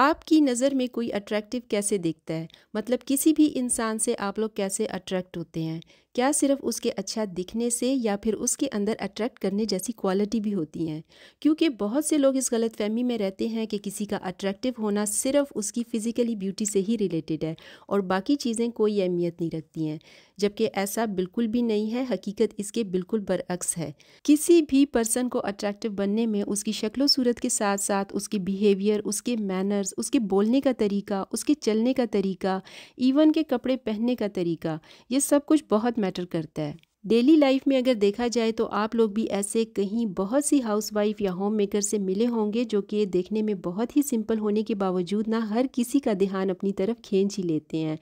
आपकी नज़र में कोई अट्रैक्टिव कैसे दिखता है मतलब किसी भी इंसान से आप लोग कैसे अट्रैक्ट होते हैं क्या सिर्फ उसके अच्छा दिखने से या फिर उसके अंदर अट्रैक्ट करने जैसी क्वालिटी भी होती हैं क्योंकि बहुत से लोग इस गलत फहमी में रहते हैं कि किसी का अट्रैक्टिव होना सिर्फ उसकी फ़िज़िकली ब्यूटी से ही रिलेटेड है और बाकी चीज़ें कोई अहमियत नहीं रखती हैं जबकि ऐसा बिल्कुल भी नहीं है हकीकत इसके बिल्कुल बरअक्स है किसी भी पर्सन को अट्रैक्टिव बनने में उसकी शक्ल सूरत के साथ साथ उसके बिहेवियर उसके मैनर्स उसके बोलने का तरीका उसके चलने का तरीका इवन के कपड़े पहनने का तरीका ये सब कुछ बहुत मैटर करता है डेली लाइफ में अगर देखा जाए तो आप लोग भी ऐसे कहीं बहुत सी हाउसवाइफ या होम मेकर से मिले होंगे जो कि देखने में बहुत ही सिंपल होने के बावजूद ना हर किसी का ध्यान अपनी तरफ खींच ही लेते हैं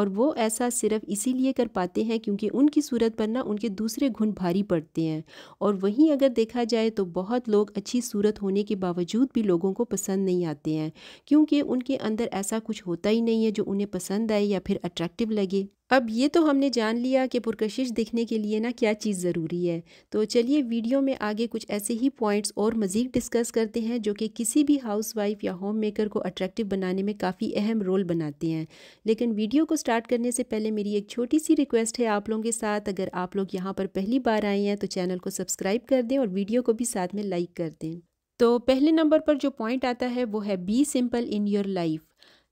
और वो ऐसा सिर्फ इसीलिए कर पाते हैं क्योंकि उनकी सूरत पर ना उनके दूसरे घुन भारी पड़ते हैं और वहीं अगर देखा जाए तो बहुत लोग अच्छी सूरत होने के बावजूद भी लोगों को पसंद नहीं आते हैं क्योंकि उनके अंदर ऐसा कुछ होता ही नहीं है जो उन्हें पसंद आए या फिर अट्रैक्टिव लगे अब ये तो हमने जान लिया कि पुरकशिश दिखने के लिए ना क्या चीज़ ज़रूरी है तो चलिए वीडियो में आगे कुछ ऐसे ही पॉइंट्स और मज़ीद डिस्कस करते हैं जो कि किसी भी हाउस वाइफ या होम मेकर को अट्रैक्टिव बनाने में काफ़ी अहम रोल बनाते हैं लेकिन वीडियो को स्टार्ट करने से पहले मेरी एक छोटी सी रिक्वेस्ट है आप लोगों के साथ अगर आप लोग यहाँ पर पहली बार आए हैं तो चैनल को सब्सक्राइब कर दें और वीडियो को भी साथ में लाइक कर दें तो पहले नंबर पर जो पॉइंट आता है वो है be simple in your life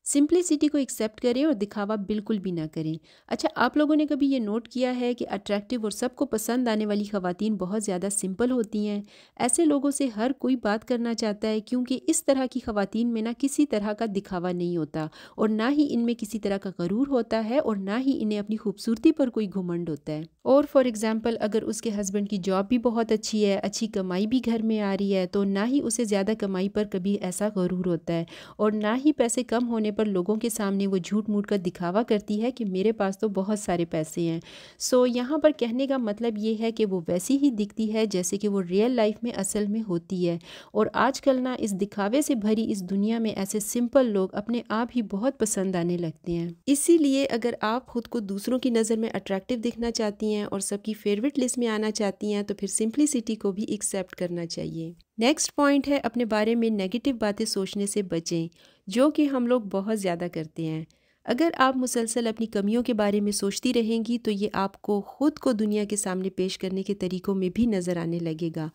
simplicity को एक्सेप्ट करें और दिखावा बिल्कुल भी ना करें अच्छा आप लोगों ने कभी ये नोट किया है कि अट्रैक्टिव और सबको पसंद आने वाली खातन बहुत ज़्यादा सिंपल होती हैं ऐसे लोगों से हर कोई बात करना चाहता है क्योंकि इस तरह की खातन में ना किसी तरह का दिखावा नहीं होता और ना ही इनमें किसी तरह का गरूर होता है और ना ही इन्हें अपनी खूबसूरती पर कोई घुमंड होता है और फॉर एग्ज़ाम्पल अगर उसके हस्बैंड की जॉब भी बहुत अच्छी है अच्छी कमाई भी घर में आ रही है तो ना ही उसे ज़्यादा कमाई पर कभी ऐसा गरूर होता है और ना ही पैसे कम होने करने पर लोगों के सामने वो झूठ मूठ कर दिखावा करती है कि मेरे पास तो बहुत सारे पैसे हैं सो so, यहाँ पर कहने का मतलब ये है कि वो वैसी ही दिखती है जैसे कि वो रियल लाइफ में असल में होती है और आजकल ना इस दिखावे से भरी इस दुनिया में ऐसे सिंपल लोग अपने आप ही बहुत पसंद आने लगते हैं इसीलिए अगर आप खुद को दूसरों की नज़र में अट्रैक्टिव दिखना चाहती हैं और सबकी फेवरेट लिस्ट में आना चाहती हैं तो फिर सिंपलिसिटी को भी एक्सेप्ट करना चाहिए नेक्स्ट पॉइंट है अपने बारे में नेगेटिव बातें सोचने से बचें जो कि हम लोग बहुत ज़्यादा करते हैं अगर आप मुसलसल अपनी कमियों के बारे में सोचती रहेंगी तो ये आपको ख़ुद को दुनिया के सामने पेश करने के तरीक़ों में भी नज़र आने लगेगा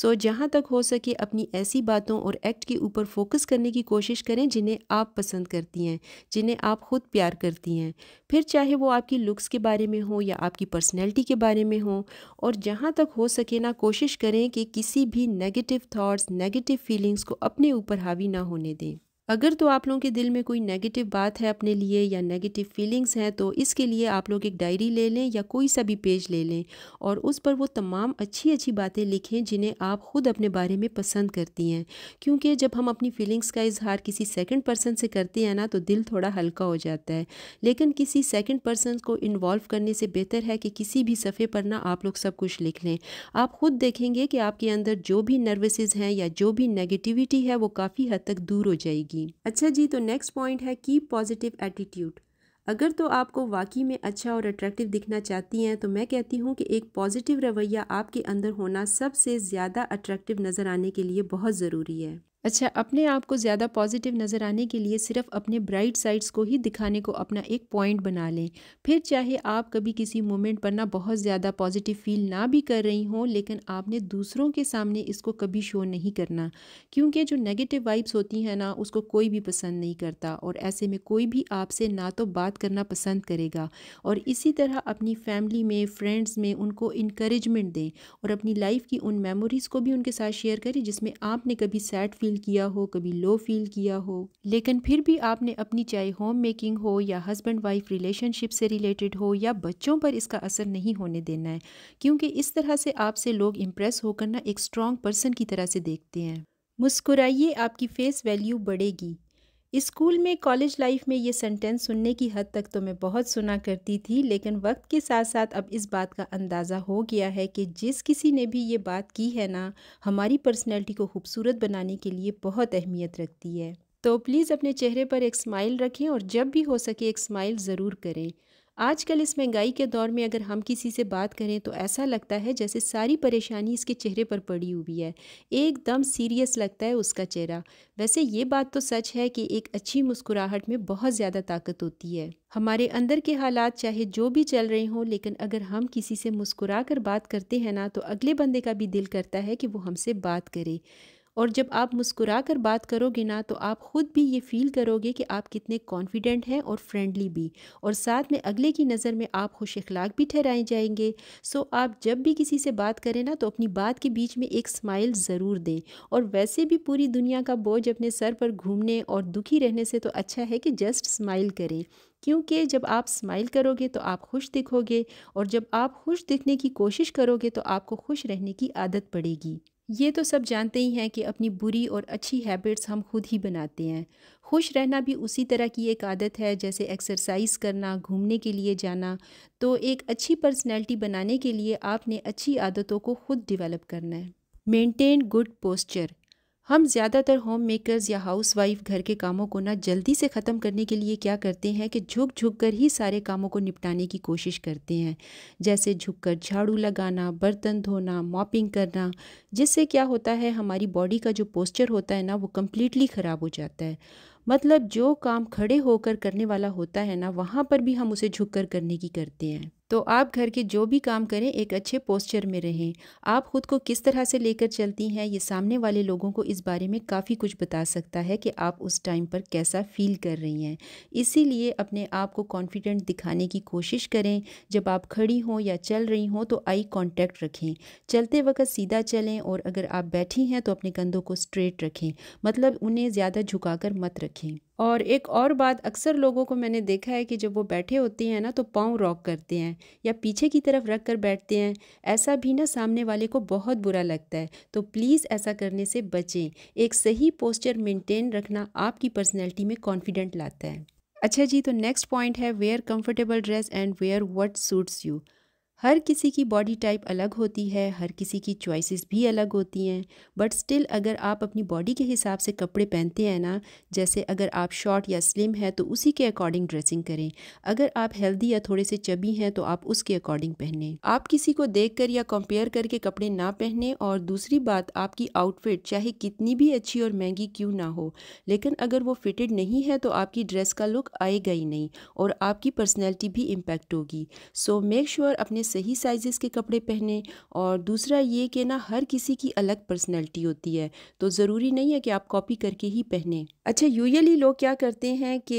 सो जहाँ तक हो सके अपनी ऐसी बातों और एक्ट के ऊपर फोकस करने की कोशिश करें जिन्हें आप पसंद करती हैं जिन्हें आप ख़ुद प्यार करती हैं फिर चाहे वो आपकी लुक्स के बारे में हो या आपकी पर्सनैलिटी के बारे में हो और जहाँ तक हो सके ना कोशिश करें कि किसी भी नेगेटिव थाट्स नेगेटिव फीलिंग्स को अपने ऊपर हावी ना होने दें अगर तो आप लोगों के दिल में कोई नेगेटिव बात है अपने लिए या नेगेटिव फीलिंग्स हैं तो इसके लिए आप लोग एक डायरी ले लें या कोई सा भी पेज ले लें और उस पर वो तमाम अच्छी अच्छी बातें लिखें जिन्हें आप ख़ुद अपने बारे में पसंद करती हैं क्योंकि जब हम अपनी फीलिंग्स का इजहार किसी सेकंड पर्सन से करते हैं ना तो दिल थोड़ा हल्का हो जाता है लेकिन किसी सेकेंड पर्सन को इन्वॉल्व करने से बेहतर है कि किसी भी सफ़े पर ना आप लोग सब कुछ लिख लें आप ख़ुद देखेंगे कि आपके अंदर जो भी नर्वसेज हैं या जो भी नेगेटिविटी है वो काफ़ी हद तक दूर हो जाएगी जाएगी अच्छा जी तो नेक्स्ट पॉइंट है कीप पॉजिटिव एटीट्यूड अगर तो आपको वाकई में अच्छा और अट्रैक्टिव दिखना चाहती हैं तो मैं कहती हूँ कि एक पॉजिटिव रवैया आपके अंदर होना सबसे ज़्यादा अट्रैक्टिव नज़र आने के लिए बहुत ज़रूरी है अच्छा अपने आप को ज़्यादा पॉजिटिव नज़र आने के लिए सिर्फ अपने ब्राइट साइड्स को ही दिखाने को अपना एक पॉइंट बना लें फिर चाहे आप कभी किसी मोमेंट पर ना बहुत ज़्यादा पॉजिटिव फील ना भी कर रही हों लेकिन आपने दूसरों के सामने इसको कभी शो नहीं करना क्योंकि जो नेगेटिव वाइब्स होती हैं ना उसको कोई भी पसंद नहीं करता और ऐसे में कोई भी आपसे ना तो बात करना पसंद करेगा और इसी तरह अपनी फैमिली में फ्रेंड्स में उनको इनक्रेजमेंट दें और अपनी लाइफ की उन मेमोरीज़ को भी उनके साथ शेयर करें जिसमें आपने कभी सैड फील फील किया हो कभी लो फील किया हो लेकिन फिर भी आपने अपनी चाहे होम मेकिंग हो या हस्बैंड वाइफ रिलेशनशिप से रिलेटेड हो या बच्चों पर इसका असर नहीं होने देना है क्योंकि इस तरह से आपसे लोग इम्प्रेस होकर ना एक स्ट्रॉन्ग पर्सन की तरह से देखते हैं मुस्कुराइए आपकी फेस वैल्यू बढ़ेगी स्कूल में कॉलेज लाइफ में ये सेंटेंस सुनने की हद तक तो मैं बहुत सुना करती थी लेकिन वक्त के साथ साथ अब इस बात का अंदाज़ा हो गया है कि जिस किसी ने भी ये बात की है ना हमारी पर्सनैलिटी को खूबसूरत बनाने के लिए बहुत अहमियत रखती है तो प्लीज़ अपने चेहरे पर एक स्माइल रखें और जब भी हो सके एक स्माइल ज़रूर करें आजकल इस महंगाई के दौर में अगर हम किसी से बात करें तो ऐसा लगता है जैसे सारी परेशानी इसके चेहरे पर पड़ी हुई है एकदम सीरियस लगता है उसका चेहरा वैसे ये बात तो सच है कि एक अच्छी मुस्कुराहट में बहुत ज़्यादा ताकत होती है हमारे अंदर के हालात चाहे जो भी चल रहे हों लेकिन अगर हम किसी से मुस्कुरा कर बात करते हैं ना तो अगले बंदे का भी दिल करता है कि वो हमसे बात करे और जब आप मुस्कुरा कर बात करोगे ना तो आप ख़ुद भी ये फील करोगे कि आप कितने कॉन्फिडेंट हैं और फ्रेंडली भी और साथ में अगले की नज़र में आप खुश अखलाक भी ठहराए जाएंगे सो आप जब भी किसी से बात करें ना तो अपनी बात के बीच में एक स्माइल ज़रूर दें और वैसे भी पूरी दुनिया का बोझ अपने सर पर घूमने और दुखी रहने से तो अच्छा है कि जस्ट स्माइल करें क्योंकि जब आप स्माइल करोगे तो आप खुश दिखोगे और जब आप खुश दिखने की कोशिश करोगे तो आपको खुश रहने की आदत पड़ेगी ये तो सब जानते ही हैं कि अपनी बुरी और अच्छी हैबिट्स हम खुद ही बनाते हैं खुश रहना भी उसी तरह की एक आदत है जैसे एक्सरसाइज करना घूमने के लिए जाना तो एक अच्छी पर्सनैलिटी बनाने के लिए आपने अच्छी आदतों को खुद डिवेलप करना है मेंटेन गुड पोस्चर हम ज़्यादातर होम मेकर्स या हाउस वाइफ घर के कामों को ना जल्दी से ख़त्म करने के लिए क्या करते हैं कि झुक झुक कर ही सारे कामों को निपटाने की कोशिश करते हैं जैसे झुक कर झाड़ू लगाना बर्तन धोना मॉपिंग करना जिससे क्या होता है हमारी बॉडी का जो पोस्चर होता है ना वो कम्प्लीटली ख़राब हो जाता है मतलब जो काम खड़े होकर करने वाला होता है ना वहाँ पर भी हम उसे झुक कर करने की करते हैं तो आप घर के जो भी काम करें एक अच्छे पोस्चर में रहें आप ख़ुद को किस तरह से लेकर चलती हैं ये सामने वाले लोगों को इस बारे में काफ़ी कुछ बता सकता है कि आप उस टाइम पर कैसा फील कर रही हैं इसीलिए अपने आप को कॉन्फिडेंट दिखाने की कोशिश करें जब आप खड़ी हों या चल रही हों तो आई कॉन्टैक्ट रखें चलते वक्त सीधा चलें और अगर आप बैठी हैं तो अपने कंधों को स्ट्रेट रखें मतलब उन्हें ज़्यादा झुका मत रखें और एक और बात अक्सर लोगों को मैंने देखा है कि जब वो बैठे होते हैं ना तो पाँव रॉक करते हैं या पीछे की तरफ रख कर बैठते हैं ऐसा भी ना सामने वाले को बहुत बुरा लगता है तो प्लीज़ ऐसा करने से बचें एक सही पोस्चर मेंटेन रखना आपकी पर्सनैलिटी में कॉन्फिडेंट लाता है अच्छा जी तो नेक्स्ट पॉइंट है wear comfortable dress and wear what suits you हर किसी की बॉडी टाइप अलग होती है हर किसी की चॉइसेस भी अलग होती हैं बट स्टिल अगर आप अपनी बॉडी के हिसाब से कपड़े पहनते हैं ना जैसे अगर आप शॉर्ट या स्लिम हैं तो उसी के अकॉर्डिंग ड्रेसिंग करें अगर आप हेल्दी या थोड़े से चबी हैं तो आप उसके अकॉर्डिंग पहने आप किसी को देख कर या कंपेयर करके कपड़े ना पहने और दूसरी बात आपकी आउटफिट चाहे कितनी भी अच्छी और महंगी क्यों ना हो लेकिन अगर वो फिटेड नहीं है तो आपकी ड्रेस का लुक आएगा ही नहीं और आपकी पर्सनैलिटी भी इम्पेक्ट होगी सो मेक श्योर अपने सही साइज़ के कपड़े पहने और दूसरा ये कि ना हर किसी की अलग पर्सनैलिटी होती है तो ज़रूरी नहीं है कि आप कॉपी करके ही पहने अच्छा यूजली लोग क्या करते हैं कि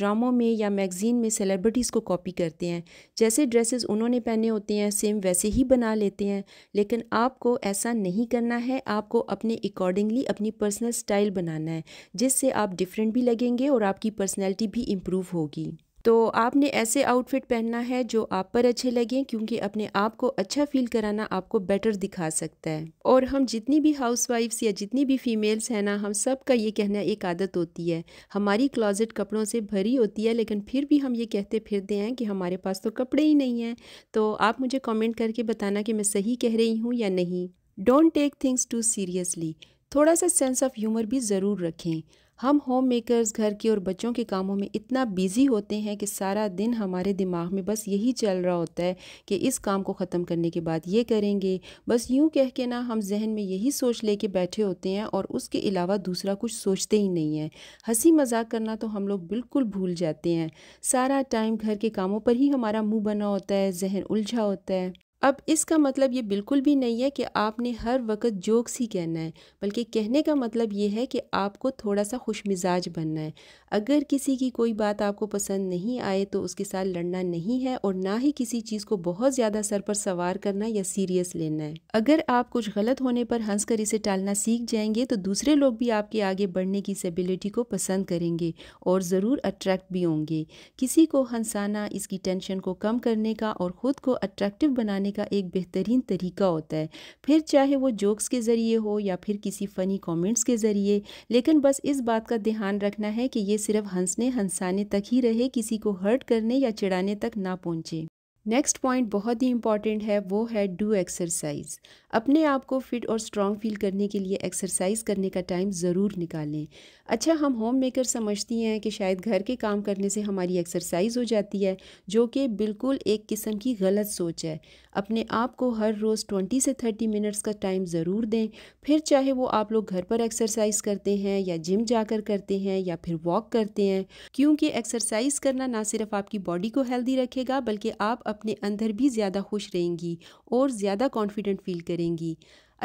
ड्रामों में या मैगज़ीन में सेलिब्रिटीज़ को कॉपी करते हैं जैसे ड्रेसेस उन्होंने पहने होते हैं सेम वैसे ही बना लेते हैं लेकिन आपको ऐसा नहीं करना है आपको अपने अकॉर्डिंगली अपनी पर्सनल स्टाइल बनाना है जिससे आप डिफरेंट भी लगेंगे और आपकी पर्सनैलिटी भी इम्प्रूव होगी तो आपने ऐसे आउटफिट पहनना है जो आप पर अच्छे लगें क्योंकि अपने आप को अच्छा फील कराना आपको बेटर दिखा सकता है और हम जितनी भी हाउस या जितनी भी फीमेल्स हैं ना हम सब का ये कहना एक आदत होती है हमारी क्लॉजेट कपड़ों से भरी होती है लेकिन फिर भी हम ये कहते फिरते हैं कि हमारे पास तो कपड़े ही नहीं हैं तो आप मुझे कमेंट करके बताना कि मैं सही कह रही हूँ या नहीं don't take things too seriously थोड़ा सा सेंस ऑफ ह्यूमर भी ज़रूर रखें हम होम मेकर्स घर के और बच्चों के कामों में इतना बिज़ी होते हैं कि सारा दिन हमारे दिमाग में बस यही चल रहा होता है कि इस काम को ख़त्म करने के बाद ये करेंगे बस यूँ कह के ना हम जहन में यही सोच ले के बैठे होते हैं और उसके अलावा दूसरा कुछ सोचते ही नहीं हैं हंसी मजाक करना तो हम लोग बिल्कुल भूल जाते हैं सारा टाइम घर के कामों पर ही हमारा मुँह बना होता है जहन उलझा होता है अब इसका मतलब ये बिल्कुल भी नहीं है कि आपने हर वक्त जोक्स ही कहना है बल्कि कहने का मतलब ये है कि आपको थोड़ा सा खुश मिजाज बनना है अगर किसी की कोई बात आपको पसंद नहीं आए तो उसके साथ लड़ना नहीं है और ना ही किसी चीज़ को बहुत ज़्यादा सर पर सवार करना या सीरियस लेना है अगर आप कुछ गलत होने पर कर इसे टालना सीख जाएंगे तो दूसरे लोग भी आपके आगे बढ़ने की इस एबिलिटी को पसंद करेंगे और ज़रूर अट्रैक्ट भी होंगे किसी को हंसाना इसकी टेंशन को कम करने का और ख़ुद को अट्रैक्टिव बनाने का एक बेहतरीन तरीका होता है फिर चाहे वो जोक्स के ज़रिए हो या फिर किसी फ़नी कमेंट्स के ज़रिए लेकिन बस इस बात का ध्यान रखना है कि ये सिर्फ हंसने हंसाने तक ही रहे किसी को हर्ट करने या चिढ़ाने तक ना पहुँचे नेक्स्ट पॉइंट बहुत ही इंपॉर्टेंट है वो है डू एक्सरसाइज अपने आप को फिट और स्ट्रांग फील करने के लिए एक्सरसाइज करने का टाइम ज़रूर निकालें अच्छा हम होम मेकर समझती हैं कि शायद घर के काम करने से हमारी एक्सरसाइज हो जाती है जो कि बिल्कुल एक किस्म की गलत सोच है अपने आप को हर रोज़ ट्वेंटी से थर्टी मिनट्स का टाइम ज़रूर दें फिर चाहे वो आप लोग घर पर एक्सरसाइज करते हैं या जिम जाकर करते हैं या फिर वॉक करते हैं क्योंकि एक्सरसाइज करना ना सिर्फ आपकी बॉडी को हेल्दी रखेगा बल्कि आप अपने अंदर भी ज़्यादा खुश रहेंगी और ज़्यादा कॉन्फिडेंट फील करेंगी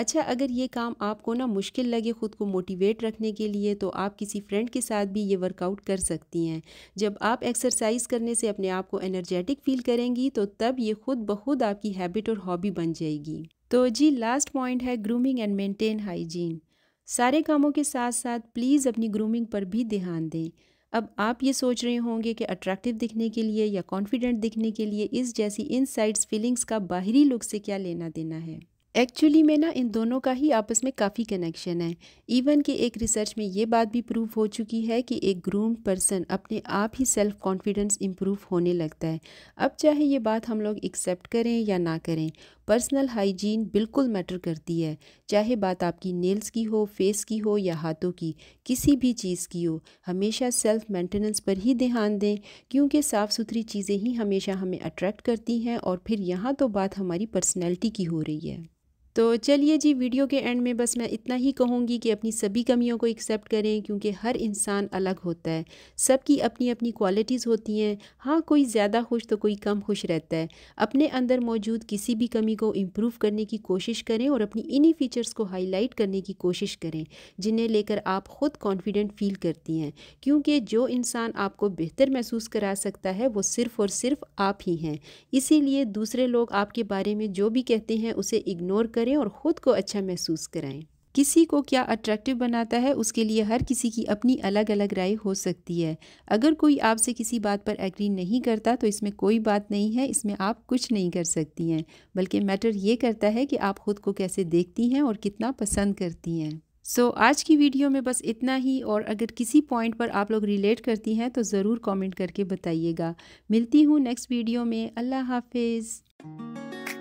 अच्छा अगर ये काम आपको ना मुश्किल लगे ख़ुद को मोटिवेट रखने के लिए तो आप किसी फ्रेंड के साथ भी ये वर्कआउट कर सकती हैं जब आप एक्सरसाइज करने से अपने आप को एनर्जेटिक फील करेंगी तो तब ये खुद ब खुद आपकी हैबिट और हॉबी बन जाएगी तो जी लास्ट पॉइंट है ग्रूमिंग एंड मेंटेन हाइजीन सारे कामों के साथ साथ प्लीज़ अपनी ग्रूमिंग पर भी ध्यान दें अब आप ये सोच रहे होंगे कि अट्रैक्टिव दिखने के लिए या कॉन्फिडेंट दिखने के लिए इस जैसी इन फीलिंग्स का बाहरी लुक से क्या लेना देना है एक्चुअली में ना इन दोनों का ही आपस में काफ़ी कनेक्शन है इवन कि एक रिसर्च में ये बात भी प्रूव हो चुकी है कि एक ग्रूम पर्सन अपने आप ही सेल्फ कॉन्फिडेंस इम्प्रूव होने लगता है अब चाहे ये बात हम लोग एक्सेप्ट करें या ना करें पर्सनल हाइजीन बिल्कुल मैटर करती है चाहे बात आपकी नेल्स की हो फेस की हो या हाथों की किसी भी चीज़ की हो हमेशा सेल्फ मेंटेनेंस पर ही ध्यान दें क्योंकि साफ़ सुथरी चीज़ें ही हमेशा हमें अट्रैक्ट करती हैं और फिर यहाँ तो बात हमारी पर्सनैलिटी की हो रही है तो चलिए जी वीडियो के एंड में बस मैं इतना ही कहूँगी कि अपनी सभी कमियों को एक्सेप्ट करें क्योंकि हर इंसान अलग होता है सबकी अपनी अपनी क्वालिटीज़ होती हैं हाँ कोई ज़्यादा खुश तो कोई कम खुश रहता है अपने अंदर मौजूद किसी भी कमी को इम्प्रूव करने की कोशिश करें और अपनी इन्हीं फ़ीचर्स को हाईलाइट करने की कोशिश करें जिन्हें लेकर आप ख़ुद कॉन्फिडेंट फील करती हैं क्योंकि जो इंसान आपको बेहतर महसूस करा सकता है वो सिर्फ़ और सिर्फ आप ही हैं इसीलिए दूसरे लोग आपके बारे में जो भी कहते हैं उसे इग्नोर कर करें और ख़ुद को अच्छा महसूस कराएं किसी को क्या अट्रैक्टिव बनाता है उसके लिए हर किसी की अपनी अलग अलग राय हो सकती है अगर कोई आपसे किसी बात पर एग्री नहीं करता तो इसमें कोई बात नहीं है इसमें आप कुछ नहीं कर सकती हैं बल्कि मैटर ये करता है कि आप ख़ुद को कैसे देखती हैं और कितना पसंद करती हैं सो so, आज की वीडियो में बस इतना ही और अगर किसी पॉइंट पर आप लोग रिलेट करती हैं तो ज़रूर कमेंट करके बताइएगा मिलती हूँ नेक्स्ट वीडियो में अल्लाह हाफिज़